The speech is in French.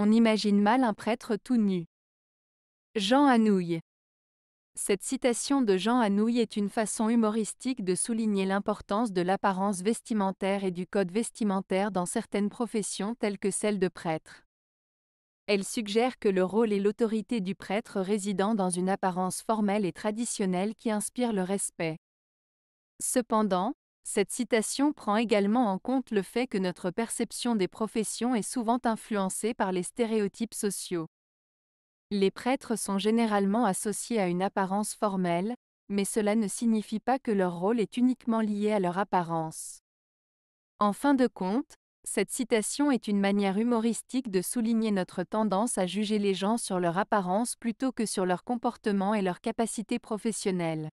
on imagine mal un prêtre tout nu. Jean Anouille. Cette citation de Jean Anouille est une façon humoristique de souligner l'importance de l'apparence vestimentaire et du code vestimentaire dans certaines professions telles que celle de prêtre. Elle suggère que le rôle et l'autorité du prêtre résident dans une apparence formelle et traditionnelle qui inspire le respect. Cependant, cette citation prend également en compte le fait que notre perception des professions est souvent influencée par les stéréotypes sociaux. Les prêtres sont généralement associés à une apparence formelle, mais cela ne signifie pas que leur rôle est uniquement lié à leur apparence. En fin de compte, cette citation est une manière humoristique de souligner notre tendance à juger les gens sur leur apparence plutôt que sur leur comportement et leur capacité professionnelle.